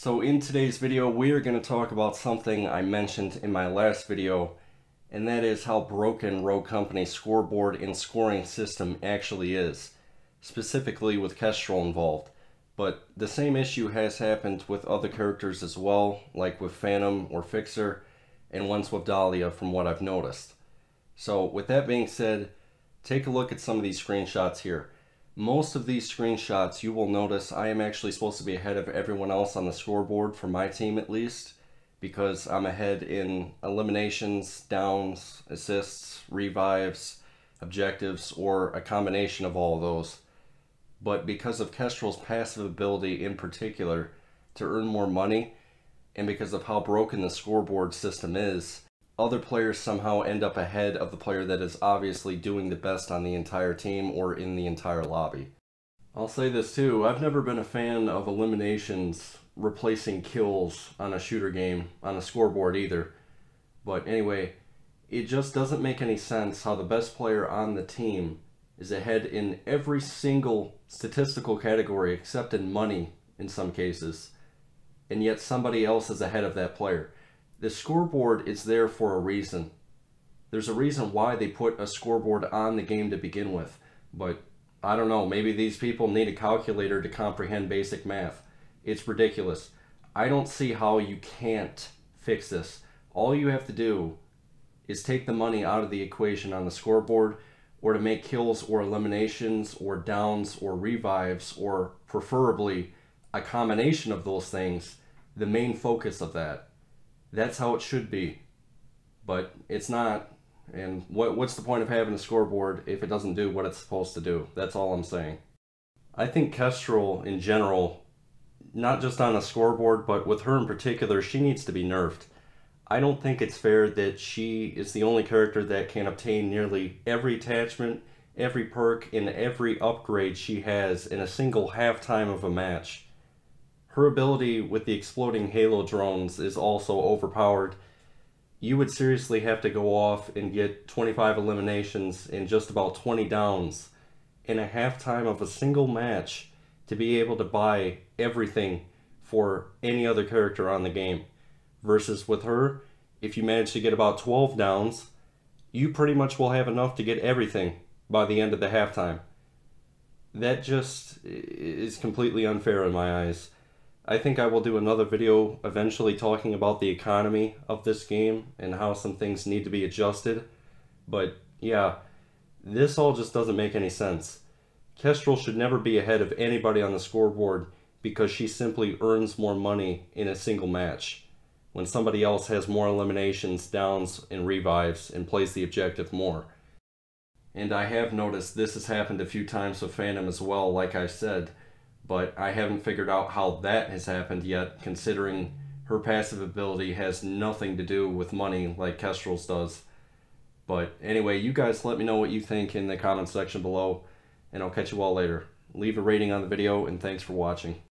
So in today's video, we are going to talk about something I mentioned in my last video, and that is how broken Rogue Company's scoreboard and scoring system actually is, specifically with Kestrel involved. But the same issue has happened with other characters as well, like with Phantom or Fixer, and once with Dahlia from what I've noticed. So with that being said, take a look at some of these screenshots here. Most of these screenshots, you will notice I am actually supposed to be ahead of everyone else on the scoreboard for my team at least, because I'm ahead in eliminations, downs, assists, revives, objectives, or a combination of all of those. But because of Kestrel's passive ability in particular to earn more money, and because of how broken the scoreboard system is, other players somehow end up ahead of the player that is obviously doing the best on the entire team or in the entire lobby. I'll say this too, I've never been a fan of eliminations replacing kills on a shooter game, on a scoreboard either. But anyway, it just doesn't make any sense how the best player on the team is ahead in every single statistical category except in money in some cases, and yet somebody else is ahead of that player the scoreboard is there for a reason. There's a reason why they put a scoreboard on the game to begin with, but I don't know, maybe these people need a calculator to comprehend basic math. It's ridiculous. I don't see how you can't fix this. All you have to do is take the money out of the equation on the scoreboard or to make kills or eliminations or downs or revives or preferably a combination of those things the main focus of that that's how it should be. But it's not. And what, what's the point of having a scoreboard if it doesn't do what it's supposed to do? That's all I'm saying. I think Kestrel in general, not just on a scoreboard, but with her in particular, she needs to be nerfed. I don't think it's fair that she is the only character that can obtain nearly every attachment, every perk, and every upgrade she has in a single halftime of a match. Her ability with the exploding Halo drones is also overpowered. You would seriously have to go off and get 25 eliminations and just about 20 downs in a halftime of a single match to be able to buy everything for any other character on the game. Versus with her, if you manage to get about 12 downs, you pretty much will have enough to get everything by the end of the halftime. That just is completely unfair in my eyes. I think I will do another video eventually talking about the economy of this game and how some things need to be adjusted. But yeah, this all just doesn't make any sense. Kestrel should never be ahead of anybody on the scoreboard because she simply earns more money in a single match when somebody else has more eliminations, downs, and revives and plays the objective more. And I have noticed this has happened a few times with Phantom as well, like I said but I haven't figured out how that has happened yet, considering her passive ability has nothing to do with money like Kestrel's does. But anyway, you guys let me know what you think in the comment section below, and I'll catch you all later. Leave a rating on the video, and thanks for watching.